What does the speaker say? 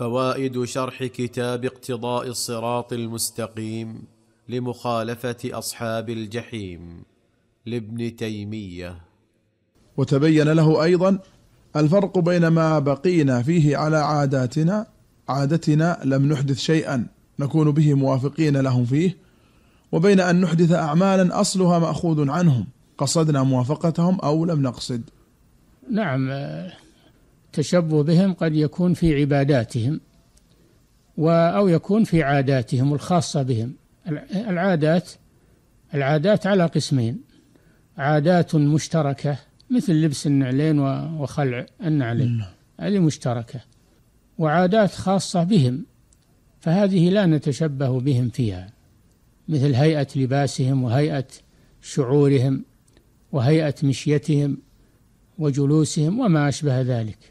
فوائد شرح كتاب اقتضاء الصراط المستقيم لمخالفه اصحاب الجحيم لابن تيميه وتبين له ايضا الفرق بين ما بقينا فيه على عاداتنا عادتنا لم نحدث شيئا نكون به موافقين لهم فيه وبين ان نحدث اعمالا اصلها ماخوذ عنهم قصدنا موافقتهم او لم نقصد نعم التشبه بهم قد يكون في عباداتهم أو يكون في عاداتهم الخاصة بهم العادات العادات على قسمين عادات مشتركة مثل لبس النعلين وخلع النعلين نعم. هذه مشتركة وعادات خاصة بهم فهذه لا نتشبه بهم فيها مثل هيئة لباسهم وهيئة شعورهم وهيئة مشيتهم وجلوسهم وما أشبه ذلك